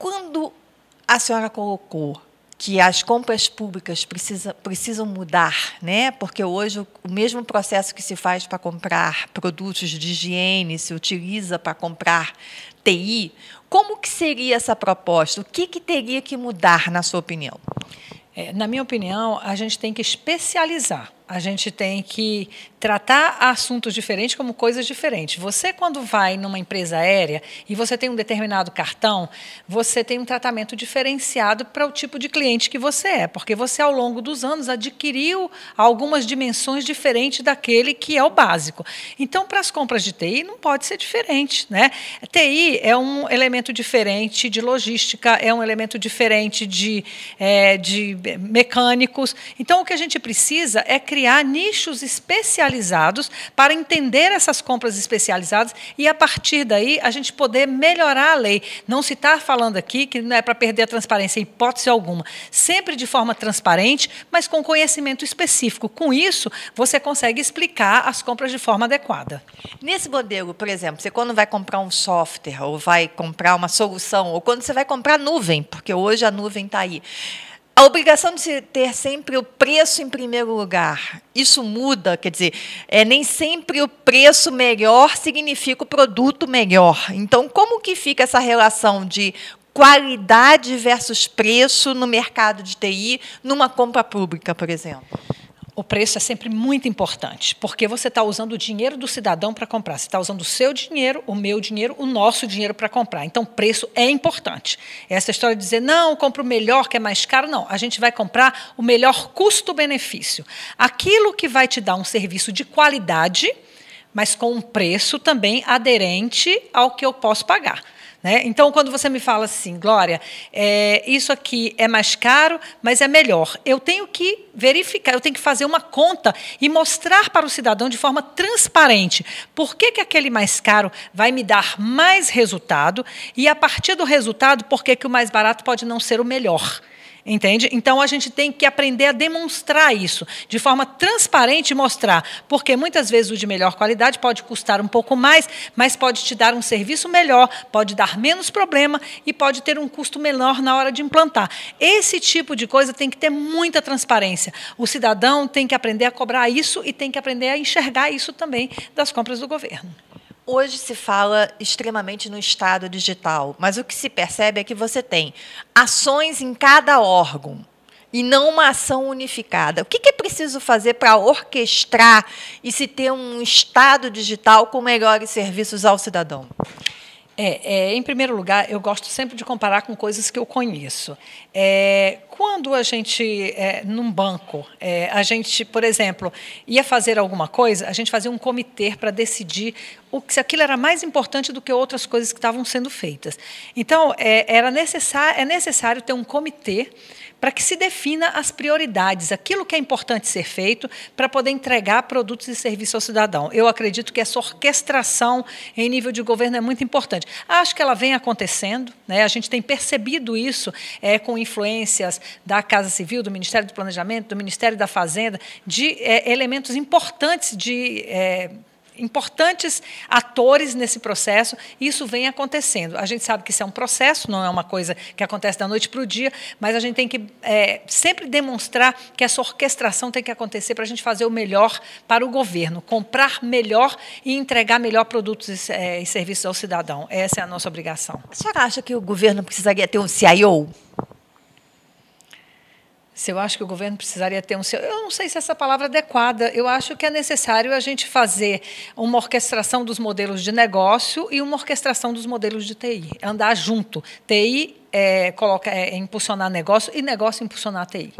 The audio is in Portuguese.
Quando a senhora colocou que as compras públicas precisa, precisam mudar, né? porque hoje o mesmo processo que se faz para comprar produtos de higiene se utiliza para comprar TI. Como que seria essa proposta? O que, que teria que mudar, na sua opinião? É, na minha opinião, a gente tem que especializar. A gente tem que tratar assuntos diferentes como coisas diferentes. Você, quando vai numa empresa aérea e você tem um determinado cartão, você tem um tratamento diferenciado para o tipo de cliente que você é, porque você, ao longo dos anos, adquiriu algumas dimensões diferentes daquele que é o básico. Então, para as compras de TI, não pode ser diferente. Né? TI é um elemento diferente de logística, é um elemento diferente de, é, de mecânicos. Então, o que a gente precisa é criar nichos especializados especializados para entender essas compras especializadas e, a partir daí, a gente poder melhorar a lei. Não se está falando aqui que não é para perder a transparência, em hipótese alguma. Sempre de forma transparente, mas com conhecimento específico. Com isso, você consegue explicar as compras de forma adequada. Nesse modelo, por exemplo, você quando vai comprar um software ou vai comprar uma solução, ou quando você vai comprar nuvem, porque hoje a nuvem está aí a obrigação de se ter sempre o preço em primeiro lugar. Isso muda, quer dizer, é, nem sempre o preço melhor significa o produto melhor. Então, como que fica essa relação de qualidade versus preço no mercado de TI, numa compra pública, por exemplo? o preço é sempre muito importante, porque você está usando o dinheiro do cidadão para comprar. Você está usando o seu dinheiro, o meu dinheiro, o nosso dinheiro para comprar. Então, preço é importante. Essa história de dizer, não, compro o melhor, que é mais caro, não. A gente vai comprar o melhor custo-benefício. Aquilo que vai te dar um serviço de qualidade, mas com um preço também aderente ao que eu posso pagar. Né? Então, quando você me fala assim, Glória, é, isso aqui é mais caro, mas é melhor, eu tenho que verificar, eu tenho que fazer uma conta e mostrar para o cidadão de forma transparente por que, que aquele mais caro vai me dar mais resultado e, a partir do resultado, por que, que o mais barato pode não ser o melhor. Entende? Então a gente tem que aprender a demonstrar isso de forma transparente e mostrar, porque muitas vezes o de melhor qualidade pode custar um pouco mais, mas pode te dar um serviço melhor, pode dar menos problema e pode ter um custo menor na hora de implantar. Esse tipo de coisa tem que ter muita transparência. O cidadão tem que aprender a cobrar isso e tem que aprender a enxergar isso também das compras do governo. Hoje se fala extremamente no Estado digital, mas o que se percebe é que você tem ações em cada órgão e não uma ação unificada. O que é preciso fazer para orquestrar e se ter um Estado digital com melhores serviços ao cidadão? É, é, em primeiro lugar, eu gosto sempre de comparar com coisas que eu conheço. É, quando a gente, é, num banco, é, a gente, por exemplo, ia fazer alguma coisa, a gente fazia um comitê para decidir o, se aquilo era mais importante do que outras coisas que estavam sendo feitas. Então, é, era necessário, é necessário ter um comitê para que se defina as prioridades, aquilo que é importante ser feito para poder entregar produtos e serviços ao cidadão. Eu acredito que essa orquestração em nível de governo é muito importante. Acho que ela vem acontecendo, né? a gente tem percebido isso é, com influências da Casa Civil, do Ministério do Planejamento, do Ministério da Fazenda, de é, elementos importantes de. É, importantes atores nesse processo, e isso vem acontecendo. A gente sabe que isso é um processo, não é uma coisa que acontece da noite para o dia, mas a gente tem que é, sempre demonstrar que essa orquestração tem que acontecer para a gente fazer o melhor para o governo, comprar melhor e entregar melhor produtos e, é, e serviços ao cidadão. Essa é a nossa obrigação. A senhora acha que o governo precisaria ter um CIO? se eu acho que o governo precisaria ter um seu. Eu não sei se essa palavra é adequada. Eu acho que é necessário a gente fazer uma orquestração dos modelos de negócio e uma orquestração dos modelos de TI. Andar junto. TI é, coloca, é, impulsionar negócio e negócio impulsionar TI.